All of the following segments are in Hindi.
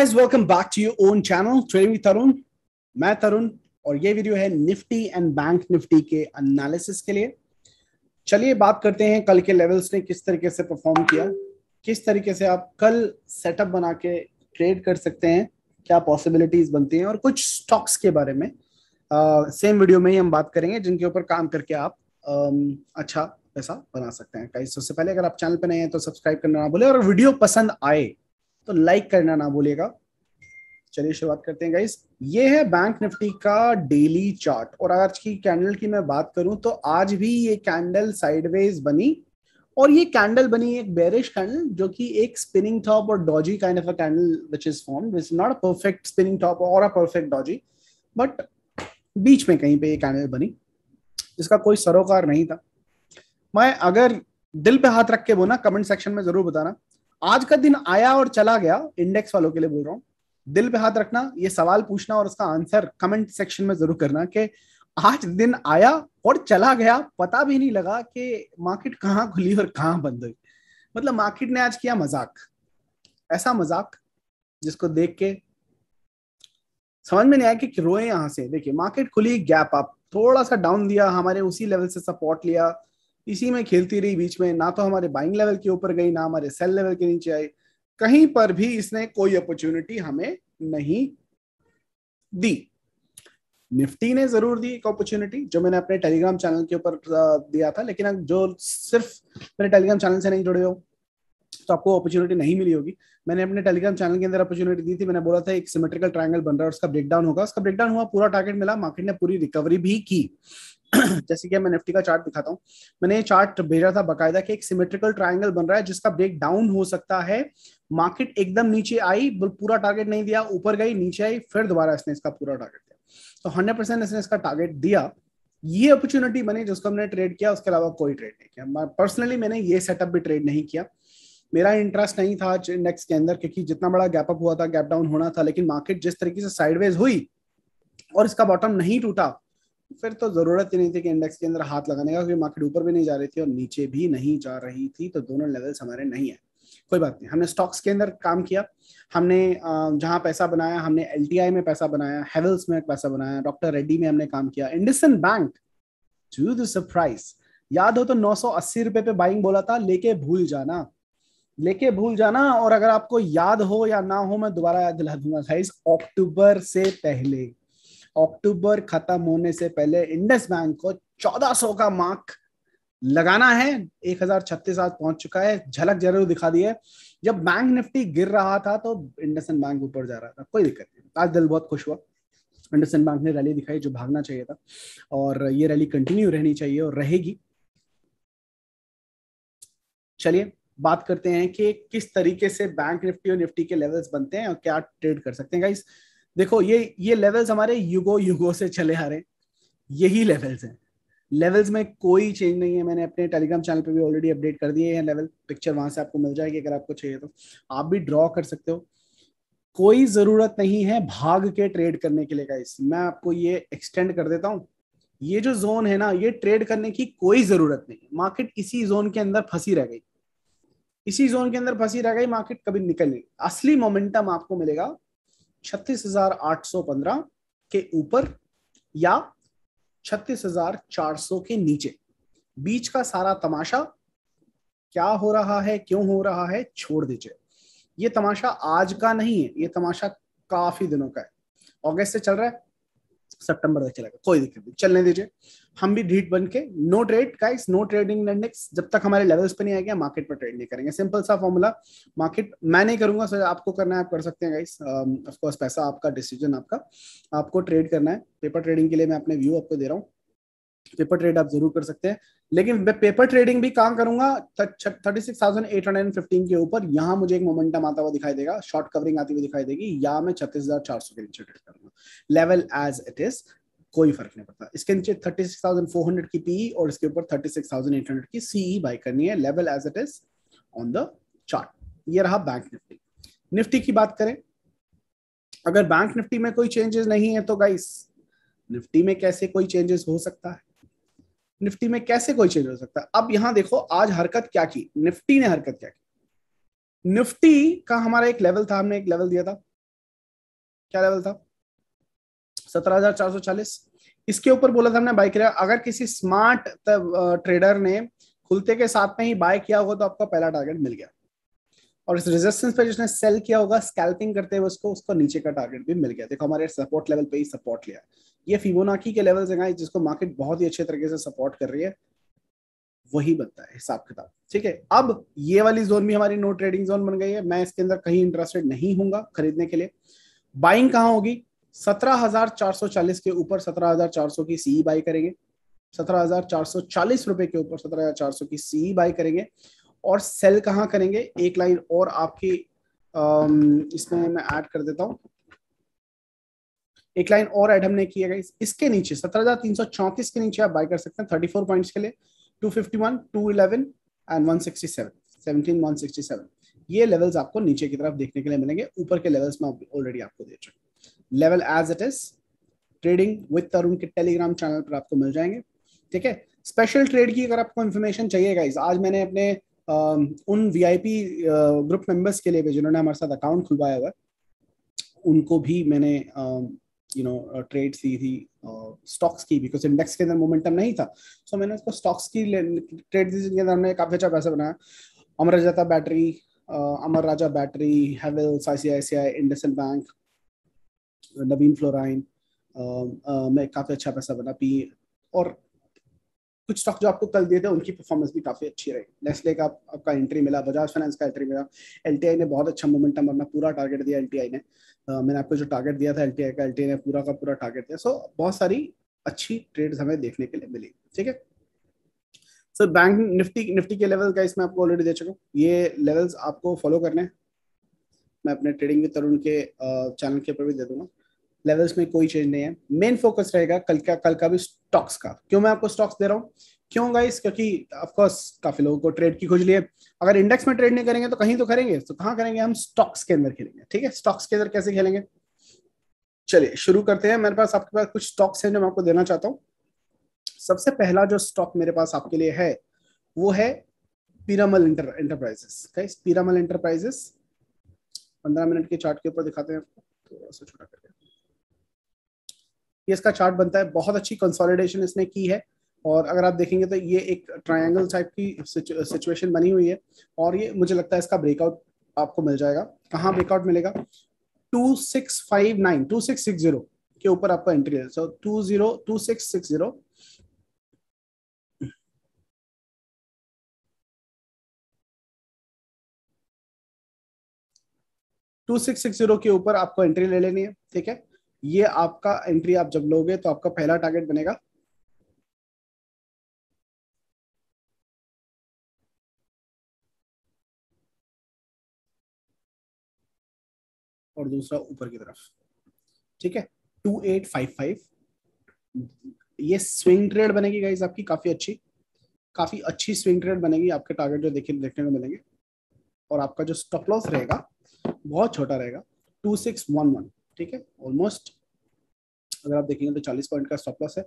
Guys welcome back to your own channel trading with Tarun. मैं तरुण और ये वीडियो है निफ्टी एंड बैंक निफ्टी के एनालिसिस के लिए चलिए बात करते हैं कल के लेवल्स ने किस तरीके से परफॉर्म किया किस तरीके से आप कल सेटअप बना के ट्रेड कर सकते हैं क्या पॉसिबिलिटीज बनती हैं और कुछ स्टॉक्स के बारे में सेम uh, वीडियो में ही हम बात करेंगे जिनके ऊपर काम करके आप uh, अच्छा पैसा बना सकते हैं कई सबसे पहले अगर आप चैनल पर नए हैं तो सब्सक्राइब करना ना भूलें और वीडियो पसंद आए तो लाइक करना ना भूलिएगा चलिए शुरुआत करते हैं गाइस ये है बैंक निफ्टी का डेली चार्ट और आज की कैंडल की मैं बात करूं तो आज भी ये कैंडल साइडवेज बनी और ये कैंडल बनी एक बेरिश कैंडल जो कि एक स्पिनिंग टॉप और doji kind of a candle which is form which not a perfect spinning top और अ परफेक्ट डॉजी बट बीच में कहीं पे ये कैंडल बनी इसका कोई सरोकार नहीं था मैं अगर दिल पे हाथ रख के बोला कमेंट सेक्शन में जरूर बताना आज का दिन आया और चला गया इंडेक्स वालों के लिए बोल रहा हूँ दिल पे हाथ रखना ये सवाल पूछना और उसका आंसर कमेंट सेक्शन में जरूर करना कि आज दिन आया और चला गया पता भी नहीं लगा कि मार्केट कहाँ खुली और कहाँ बंद हुई मतलब मार्केट ने आज किया मजाक ऐसा मजाक जिसको देख के समझ में नहीं आया कि रोए यहां से देखिए मार्केट खुली गैप अप थोड़ा सा डाउन दिया हमारे उसी लेवल से सपोर्ट लिया इसी में खेलती रही बीच में ना तो हमारे बाइंग लेवल के ऊपर गई ना हमारे सेल लेवल के नीचे आई कहीं पर भी इसने कोई अपॉर्चुनिटी हमें नहीं दी निफ्टी ने जरूर दी एक अपॉर्चुनिटी जो मैंने अपने टेलीग्राम चैनल के ऊपर दिया था लेकिन जो सिर्फ मेरे टेलीग्राम चैनल से नहीं जुड़े हो तो आपको अपॉर्चुनिटी नहीं मिली होगी मैंने अपने टेलीग्राम चैनल के अंदर अपॉर्चुनिटी दी थी मैंने बोला था एक सिमेट्रिकल ट्रायंगल बन रहा है उसका ब्रेकडाउन होगा उसका ब्रेकडाउन हुआ पूरा टारगेट मिला मार्केट ने पूरी रिकवरी भी की जैसे कि मैं निफ्टी का चार्ट दिखाता हूँ मैंने ये चार्ट भेजा था बाकायदा कि एक सिमेट्रिकल ट्रायंगल बन रहा है जिसका ब्रेक डाउन हो सकता है मार्केट एकदम नीचे आई पूरा टारगेट नहीं दिया ऊपर गई नीचे आई फिर दोबारा इसने इसका पूरा टारगेट दिया तो हंड्रेड परसेंट इसने इसका टारगेट दिया ये अपॉर्चुनिटी बनी जिसको हमने ट्रेड किया उसके अलावा कोई ट्रेड नहीं किया पर्सनली मैंने ये सेटअप भी ट्रेड नहीं किया मेरा इंटरेस्ट नहीं था इंडेक्स के अंदर क्योंकि जितना बड़ा गैप अप हुआ था गैप डाउन होना था लेकिन मार्केट जिस तरीके से साइडवेज हुई और इसका बॉटम नहीं टूटा फिर तो जरूरत ही नहीं थी कि इंडेक्स के अंदर हाथ लगाने का क्योंकि मार्केट ऊपर भी नहीं जा रही थी और नीचे भी नहीं जा रही थी तो दोनों लेवल्स हमारे नहीं है कोई बात नहीं हमने स्टॉक्स के अंदर काम किया हमने जहां पैसा बनाया हमने एल में पैसा बनाया हेवल्स में पैसा बनाया डॉक्टर रेड्डी में हमने काम किया IndusInd bank to the surprise याद हो तो नौ सौ अस्सी रुपए पे बाइंग बोला था लेके भूल जाना लेके भूल जाना और अगर आपको याद हो या ना हो मैं दोबारा याद दिला दूंगा अक्टूबर से पहले अक्टूबर खत्म होने से पहले इंडस बैंक को 1400 का मार्क लगाना है एक हजार छत्तीस आज पहुंच चुका है झलक जरूर दिखा दी है जब बैंक निफ्टी गिर रहा था तो इंडसन बैंक ऊपर जा रहा था कोई दिक्कत नहीं आज दिल बहुत खुश हुआ इंडसन बैंक ने रैली दिखाई जो भागना चाहिए था और ये रैली कंटिन्यू रहनी चाहिए और रहेगी चलिए बात करते हैं कि किस तरीके से बैंक निफ्टी और निफ्टी के लेवल्स बनते हैं और क्या ट्रेड कर सकते हैं गाइस देखो ये ये लेवल्स हमारे युगो युगो से चले आ रहे यही लेवल्स हैं लेवल्स में कोई चेंज नहीं है मैंने अपने टेलीग्राम चैनल पे भी ऑलरेडी अपडेट कर दिए हैं लेवल पिक्चर वहां से आपको मिल जाएगी अगर आपको चाहिए तो आप भी ड्रॉ कर सकते हो कोई जरूरत नहीं है भाग के ट्रेड करने के लिए गाइस मैं आपको ये एक्सटेंड कर देता हूँ ये जो जोन है ना ये ट्रेड करने की कोई जरूरत नहीं मार्केट इसी जोन के अंदर फंसी रह गई इसी जोन के अंदर फंसी रह गई मार्केट कभी निकल नहीं असली मोमेंटम आपको मिलेगा 36,815 के ऊपर या 36,400 के नीचे बीच का सारा तमाशा क्या हो रहा है क्यों हो रहा है छोड़ दीजिए ये तमाशा आज का नहीं है ये तमाशा काफी दिनों का है अगस्त से चल रहा है सितंबर तक चलेगा कोई दिक्कत नहीं चलने दीजिए हम भी ढीट बन के no trade guys no trading index जब तक हमारे लेवल्स पे नहीं आएगा मार्केट पर ट्रेड नहीं करेंगे सिंपल सा फॉर्मूला मार्केट मैं नहीं करूंगा सर आपको करना है आप कर सकते हैं गाइस ऑफ कोर्स पैसा आपका डिसीजन आपका आपको ट्रेड करना है पेपर ट्रेडिंग के लिए मैं अपने व्यू आपको दे रहा हूँ पेपर ट्रेड आप जरूर कर सकते हैं लेकिन मैं पेपर ट्रेडिंग भी काम करूंगा thirty six thousand eight hundred and fifteen के ऊपर यहाँ मुझे एक मोमेंटम आता हुआ दिखाई देगा शॉर्ट कवरिंग आती हुई दिखाई देगी या मैं छत्तीस हजार चार सौ के नीचे ट्रेड करूंगा लेवल एज इट इज कोई फर्क नहीं पड़ता इसके नीचे thirty six thousand four hundred की पीई e और इसके ऊपर thirty six thousand eight hundred की सीई बाय e करनी है level as it is on the chart ये रहा बैंक निफ्टी निफ्टी की बात करें अगर बैंक निफ्टी में कोई चेंजेस नहीं है तो गाइस निफ्टी में कैसे कोई चेंजेस हो सकता है निफ्टी में कैसे कोई चेंज हो सकता है अब यहां देखो आज हरकत क्या की निफ्टी ने हरकत क्या की निफ्टी का हमारा एक लेवल था हमने एक लेवल दिया था क्या लेवल था सत्रह इसके ऊपर बोला था हमने बाय किया अगर किसी स्मार्ट ट्रेडर ने खुलते के साथ में ही बाय किया होगा तो आपका पहला टारगेट मिल गया और इस रेजिस्टेंस पे जिसने सेल किया होगा स्कैल्पिंग करते हुए उसको उसको नीचे का टारगेट भी मिल गया देखो हमारे सपोर्ट लेवल पे ही सपोर्ट लिया ये फिबोनाकी के लेवल जगह जिसको मार्केट बहुत ही अच्छे तरीके से सपोर्ट कर रही है वही बनता है हिसाब किताब ठीक है अब ये वाली जोन भी हमारी नो ट्रेडिंग जोन बन गई है मैं इसके अंदर कहीं इंटरेस्टेड नहीं हूँ खरीदने के लिए बाइंग कहाँ होगी 17,440 के ऊपर 17,400 की सीई बाई e करेंगे 17,440 रुपए के ऊपर 17,400 की सीई बाई e करेंगे और सेल कहाँ करेंगे एक लाइन और आपकी इसमें मैं ऐड कर देता हूँ एक लाइन और ऐड हमने किया गई इसके नीचे 17,334 के नीचे आप बाई कर सकते हैं 34 पॉइंट्स के लिए 251, 211 एंड 167 17, 167 ये लेवल्स आपको नीचे की तरफ देखने के लिए मिलेंगे ऊपर के लेवल्स में ऑलरेडी आपको दे चुका level as it is trading with Tarun के टेलीग्राम चैनल पर आपको मिल जाएंगे ठीक है स्पेशल ट्रेड की अगर आपको इन्फॉर्मेशन चाहिए गाइज आज मैंने अपने आ, उन वीआईपी ग्रुप मेंबर्स के लिए भी जिन्होंने हमारे साथ अकाउंट खुलवाया हुआ उनको भी मैंने यू नो ट्रेड सी थी स्टॉक्स की बिकॉज इंडेक्स के अंदर मोमेंटम नहीं था सो so, मैंने उसको स्टॉक्स की ट्रेड दी जिनके अंदर हमने काफ़ी अच्छा पैसा बनाया Amara Raja battery Amara Raja battery Havells I C I C I IndusInd bank Navin Fluorine में काफ़ी अच्छा पैसा बना पी और कुछ स्टॉक जो आपको कल दिए थे उनकी परफॉर्मेंस भी काफ़ी अच्छी रही नेस्ले का आपका एंट्री मिला बजाज फाइनेंस का एंट्री मिला एल ने बहुत अच्छा मोमेंटम अपना पूरा टारगेट दिया एल ने मैंने आपको जो टारगेट दिया था एल का एल ने पूरा का पूरा टारगेट दिया सो बहुत सारी अच्छी ट्रेड हमें देखने के लिए मिली ठीक है सर बैंक निफ्टी निफ्टी के लेवल का इसमें आपको ऑलरेडी दे चुका ये लेवल्स आपको फॉलो करने हैं मैं अपने ट्रेडिंग विद तरुण के चैनल के ऊपर भी दे दूंगा लेवल्स में कोई चेंज नहीं है मेन फोकस रहेगा कल का कल का भी स्टॉक्स का क्यों मैं आपको स्टॉक्स दे रहा हूँ क्यों गाइस क्योंकि ऑफकोर्स काफी लोगों को ट्रेड की खुजली है अगर इंडेक्स में ट्रेड नहीं करेंगे तो कहीं तो करेंगे तो कहाँ करेंगे हम स्टॉक्स के अंदर खेलेंगे ठीक है स्टॉक्स के अंदर कैसे खेलेंगे चलिए शुरू करते हैं मेरे पास आपके पास कुछ स्टॉक्स हैं जो मैं आपको देना चाहता हूँ सबसे पहला जो स्टॉक मेरे पास आपके लिए है वो है Piramal Enterprises guys Piramal Enterprises पंद्रह मिनट के चार्ट के ऊपर दिखाते हैं आपको थोड़ा सा छोटा करके ये इसका चार्ट बनता है बहुत अच्छी कंसोलिडेशन इसने की है और अगर आप देखेंगे तो ये एक ट्रायंगल टाइप की सिचुएशन बनी हुई है और ये मुझे लगता है इसका ब्रेकआउट आपको मिल जाएगा कहाँ ब्रेकआउट मिलेगा two six five nine two six six zero के ऊपर आपका एंट्री है so two zero two six six zero two six six zero के ऊपर आपको एंट्री ले लेनी है ठीक है ये आपका एंट्री आप जब लोगे तो आपका पहला टारगेट बनेगा और दूसरा ऊपर की तरफ ठीक है टू एट फाइव फाइव ये स्विंग ट्रेड बनेगी गाइज आपकी काफी अच्छी काफी अच्छी स्विंग ट्रेड बनेगी आपके टारगेट जो देखे देखने को मिलेंगे और आपका जो स्टॉप लॉस रहेगा बहुत छोटा रहेगा टू सिक्स वन वन ठीक है ऑलमोस्ट अगर आप देखेंगे तो 40 पॉइंट का स्टॉप लॉस है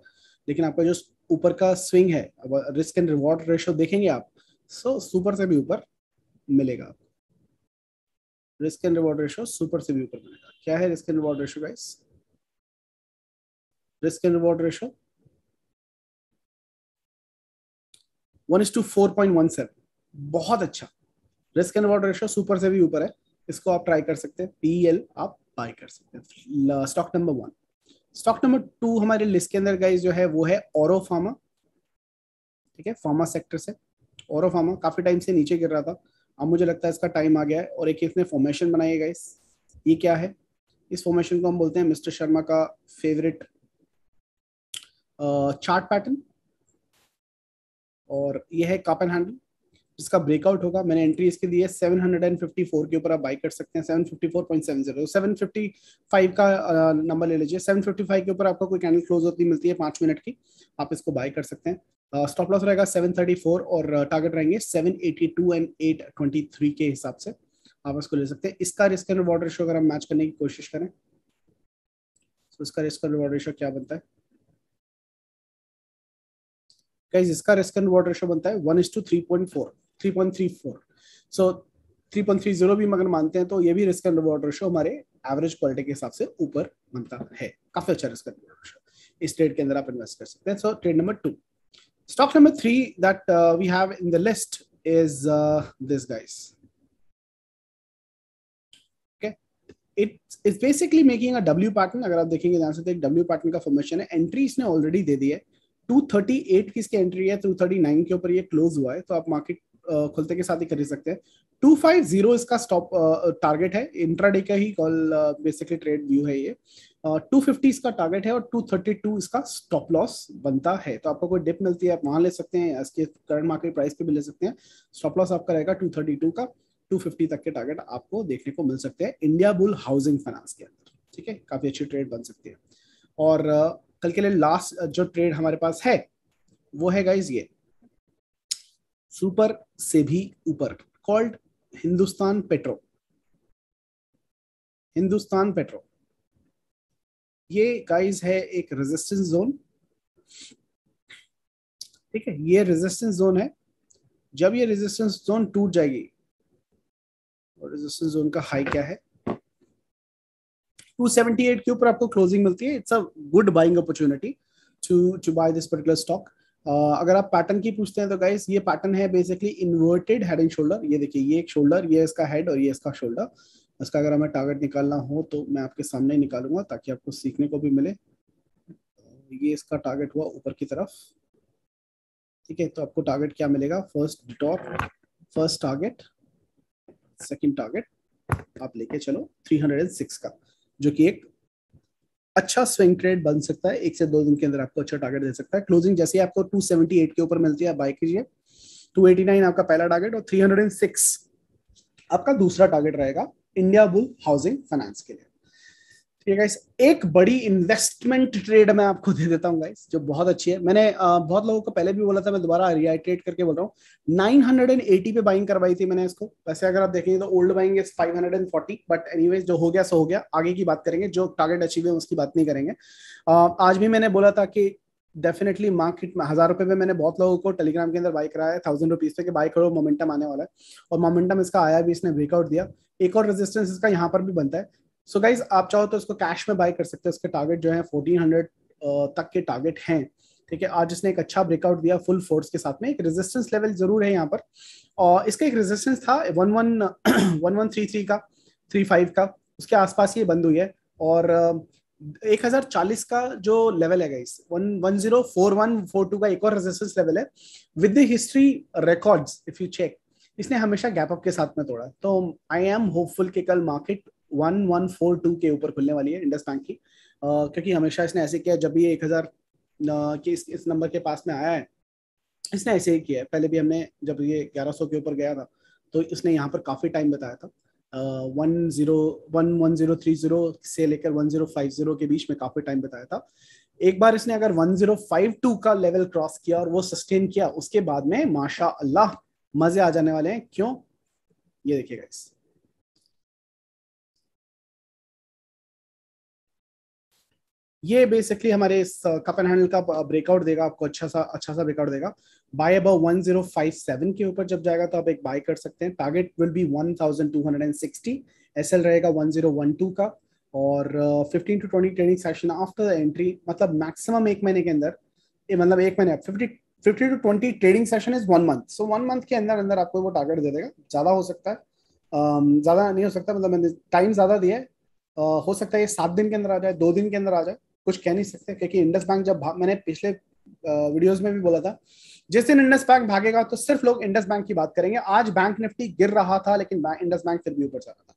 लेकिन आपका जो ऊपर का स्विंग है रिस्क एंड रिवॉर्ड रेशियो देखेंगे आप सो सुपर से भी ऊपर मिलेगा आपको risk and reward ratio super से भी ऊपर मिलेगा क्या है risk and reward ratio guys risk and reward ratio one is two four point one seven बहुत अच्छा risk and reward ratio super से भी ऊपर है इसको आप ट्राई कर सकते हैं पीएल आप बाय कर सकते हैं stock number one stock number two हमारे लिस्ट के अंदर गाइज जो है वो है ओरो फार्मा ठीक है फार्मा सेक्टर से ओरो फार्मा काफी टाइम से नीचे गिर रहा था अब मुझे लगता है इसका टाइम आ गया है और एक इसने फॉर्मेशन बनाई है गाइस ये क्या है इस फॉर्मेशन को हम बोलते हैं मिस्टर शर्मा का फेवरेट चार्ट पैटर्न और ये है कप एंड हैंडल जिसका ब्रेकआउट होगा मैंने एंट्री इसके लिए seven hundred and fifty four के ऊपर आप बाई कर सकते हैं seven seven seven fifty four point zero fifty five का नंबर ले लीजिए सेवन फिफ्टी फाइव के ऊपर आपको कोई कैंडल क्लोज होती मिलती है पांच मिनट की आप इसको बाई कर सकते हैं स्टॉप लॉस रहेगा सेवन थर्टी फोर और टारगेट रहेंगे seven eighty two and eight twenty three के हिसाब से आप इसको ले सकते हैं इसका रिस्क एंड रिवॉर्ड रेशो अगर हम मैच करने की कोशिश करें तो इसका रिस्क एंड रिवॉर्ड रेशो क्या बनता है इसका रिस्क एंड रिवॉर्ड रेशो बनता है one is two three point four 3.34 so so, 3.30 भी मगर मानते हैं तो ये भी रिस्क एंड रिवॉर्ड रेशियो हमारे एवरेज क्वालिटी के हिसाब से ऊपर बनता है काफी अच्छा रिस्क एंड रिवॉर्ड इस ट्रेड के अंदर आप इन्वेस्ट कर सकते हैं so trade number two stock number three that we have in the list is this guys it is basically making a W pattern अगर आप देखेंगे ध्यान से तो एक डब्ल्यू पैटर्न का फॉर्मेशन है एंट्री इसने ऑलरेडी दे दी है 238 की इसकी एंट्री है 239 के ऊपर ये क्लोज हुआ है तो आप मार्केट खुलते के साथ ही खरीद सकते हैं टू फाइव जीरो इसका स्टॉप टारगेट है इंट्राडे का ही कॉल बेसिकली ट्रेड व्यू है ये टू uh, फिफ्टी इसका टारगेट है और टू थर्टी टू इसका स्टॉप लॉस बनता है तो आपको कोई डिप मिलती है आप वहां ले सकते हैं इसके करंट मार्केट प्राइस पे भी ले सकते हैं स्टॉप लॉस आपका रहेगा टू थर्टी टू का टू फिफ्टी तक के टारगेट आपको देखने को मिल सकते हैं इंडिया बुल हाउसिंग फाइनेंस के अंदर ठीक है काफी अच्छी ट्रेड बन सकती है और uh, कल के लिए लास्ट जो ट्रेड हमारे पास है वो है गाइज ये सुपर से भी ऊपर called Hindustan petro Hindustan petro ये गाइस है एक रेजिस्टेंस जोन ठीक है ये रेजिस्टेंस जोन है जब ये रेजिस्टेंस जोन टूट जाएगी और रेजिस्टेंस जोन का हाई क्या है 278 के ऊपर आपको क्लोजिंग मिलती है it's a good buying opportunity to to buy this particular stock Uh, अगर आप पैटर्न की पूछते हैं तो गाइस ये पैटर्न है basically inverted head and shoulder ये देखिए ये एक शोल्डर ये इसका हेड और ये इसका शोल्डर इसका अगर हमें टारगेट निकालना हो तो मैं आपके सामने निकालूंगा ताकि आपको सीखने को भी मिले ये इसका टारगेट हुआ ऊपर की तरफ ठीक है तो आपको टारगेट क्या मिलेगा first detour first target second target आप लेके चलो 306 का जो कि एक अच्छा स्विंग ट्रेड बन सकता है एक से दो दिन के अंदर आपको अच्छा टारगेट दे सकता है क्लोजिंग जैसे आपको 278 के ऊपर मिलती है बाय कीजिए 289 आपका पहला टारगेट और 306 आपका दूसरा टारगेट रहेगा इंडिया बुल हाउसिंग फाइनेंस के लिए ठीक है एक बड़ी इन्वेस्टमेंट ट्रेड मैं आपको दे देता हूँ गाइस जो बहुत अच्छी है मैंने बहुत लोगों को पहले भी बोला था मैं दोबारा रिहाइट्रेट करके बोल रहा हूँ 980 पे बाइंग करवाई थी मैंने इसको वैसे अगर आप देखेंगे तो old buying is 540 but anyways जो हो गया सो हो गया आगे की बात करेंगे जो टारगेट अचीव है उसकी बात नहीं करेंगे आज भी मैंने बोला था कि डेफिनेटली मार्केट में हजार रुपए में मैंने बहुत लोगों को टेलीग्राम के अंदर बाई कराया है थाउजेंड रुपीज पे कि बाई करो मोमेंटम आने वाला है और मोमेंटम इसका आया भी इसने ब्रेकआउट दिया एक और रेजिस्टेंस इसका यहाँ पर भी बनता है सो so गाइज आप चाहो तो इसको कैश में बाई कर सकते हो इसके टारगेट जो है फोर्टीन हंड्रेड तक के टारगेट हैं ठीक है आज इसने एक अच्छा ब्रेकआउट दिया फुल फोर्स के साथ में एक रेजिस्टेंस लेवल जरूर है यहाँ पर और इसका एक रेजिस्टेंस था one one one one three three का थ्री फाइव का उसके आसपास ये बंद हुई है और एक हजार चालीस का जो लेवल है guys one one zero four one four two का एक और रेजिस्टेंस लेवल है with the history records if you check इसने हमेशा गैप अप के साथ में तोड़ा तो आई एम होपफुल कि कल market one one four two के ऊपर खुलने वाली है इंडस बैंक की uh, क्योंकि हमेशा इसने ऐसे किया जब भी एक हज़ार के इस, इस नंबर के पास में आया है इसने ऐसे ही किया है पहले भी हमने जब ये ग्यारह सौ के ऊपर गया था तो इसने यहाँ पर काफ़ी टाइम बताया था one zero one one zero three zero से लेकर वन जीरो फाइव जीरो के बीच में काफ़ी टाइम बताया था एक बार इसने अगर वन जीरो फाइव टू का लेवल क्रॉस किया और वो सस्टेन किया उसके बाद में माशा अल्लाह मज़े आ जाने वाले हैं क्यों ये देखिएगा इस ये बेसिकली हमारे इस कप एंड हैंडल का ब्रेकआउट देगा आपको अच्छा सा अच्छा सा ब्रेकआउट देगा बाय अब सेवन के ऊपर जब जाएगा तो आप एक बाय कर सकते हैं target will be one thousand two hundred and sixty S L रहेगा वन वन जीरो टू का और fifteen to twenty trading session after the entry मतलब मैक्सिमम एक महीने के अंदर मतलब एक महीने fifty fifty to twenty trading session is one month so one month के अंदर अंदर आपको वो टारगेट दे देगा ज़्यादा हो सकता है um, ज़्यादा नहीं हो सकता मतलब मैंने टाइम ज़्यादा दिया है uh, हो सकता है ये सात दिन के अंदर आ जाए दो दिन के अंदर आ जाए कुछ कह नहीं सकते क्योंकि इंडस बैंक जब मैंने पिछले वीडियोस में भी बोला था जिस दिन इंडस बैंक भागेगा तो सिर्फ लोग इंडस बैंक की बात करेंगे आज बैंक निफ्टी गिर रहा था लेकिन इंडस बैंक फिर भी ऊपर जा रहा था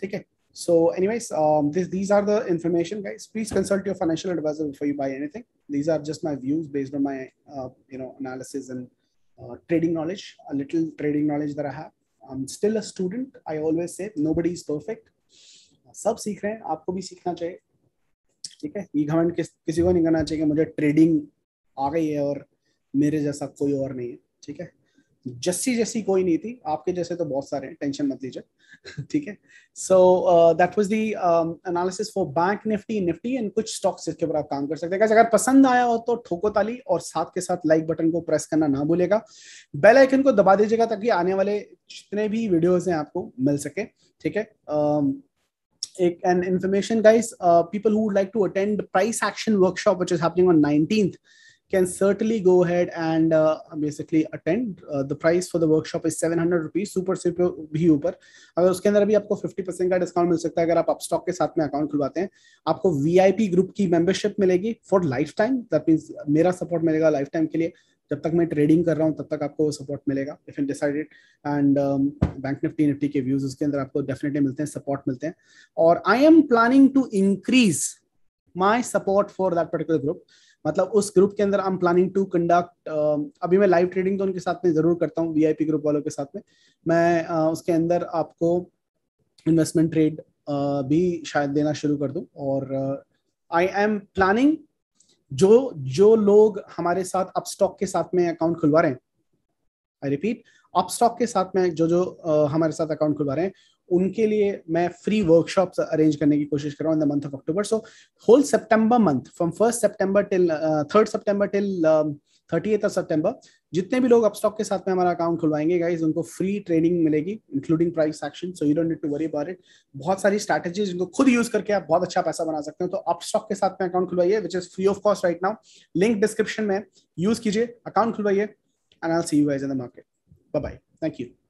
ठीक है So, anyways, um, this these are the information, guys. Please consult your financial advisor before you buy anything. These are just my views based on my uh, you know analysis and uh, trading knowledge, a little trading knowledge that I have. I'm still a student. I always say nobody is perfect. सब सीख रहे हैं आपको भी सीखना चाहिए ठीक है ई घमंड किस, किसी को नहीं करना चाहिए कि मुझे ट्रेडिंग आ गई है और मेरे जैसा कोई और नहीं है ठीक है जैसी जैसी कोई नहीं थी आपके जैसे तो बहुत सारे हैं टेंशन मत लीजिए ठीक है so that was the analysis for bank Nifty Nifty and कुछ स्टॉक्स जिसके ऊपर आप काम कर सकते हैं अगर पसंद आया हो तो ठोको ताली और साथ के साथ लाइक बटन को प्रेस करना ना भूलेगा बेल आइकन को दबा दीजिएगा ताकि आने वाले जितने भी वीडियोज हैं आपको मिल सके ठीक है uh, एक an information guys people who would like to attend price action workshop which is happening on 19th can certainly go head and basically attend the price for the workshop is seven rupees super sip भी ऊपर अगर उसके अंदर भी आपको फिफ्टी का डिस्काउंट मिल सकता है अगर आप अपस्टॉक के साथ में अकाउंट खुलवाते हैं आपको वी आई ग्रुप की मेंबरशिप मिलेगी for lifetime that means मेरा सपोर्ट मिलेगा लाइफ टाइम के लिए जब तक मैं ट्रेडिंग कर रहा हूँ तब तक आपको वो सपोर्ट मिलेगा if and decided and bank Nifty Nifty के व्यूज उसके अंदर आपको डेफिनेटली मिलते हैं सपोर्ट मिलते हैं और I am planning to increase my support for that particular group मतलब उस ग्रुप के अंदर I am planning to conduct अभी मैं लाइव ट्रेडिंग तो उनके साथ में जरूर करता हूँ वी ग्रुप वालों के साथ में मैं uh, उसके अंदर आपको इन्वेस्टमेंट ट्रेड uh, भी शायद देना शुरू कर दूँ और आई एम प्लानिंग जो जो लोग हमारे साथ अपस्टॉक के साथ में अकाउंट खुलवा रहे हैं आई रिपीट अपस्टॉक के साथ में जो जो आ, हमारे साथ अकाउंट खुलवा रहे हैं उनके लिए मैं फ्री वर्कशॉप अरेंज करने की कोशिश कर रहा हूँ in the month of October so whole September month from first September till third September till thirty eighth of September जितने भी लोग अपस्टॉक के साथ में हमारा अकाउंट खुलवाएंगे गाइज उनको फ्री ट्रेनिंग मिलेगी including price action so you don't need to worry about it बहुत सारी स्ट्रैटेजीज जिनको खुद यूज करके आप बहुत अच्छा पैसा बना सकते हो तो अपस्टॉक के साथ में अकाउंट खुलवाइए which is free of cost right now link description में यूज कीजिए अकाउंट खुलवाइए and I see you guys in the market bye bye thank you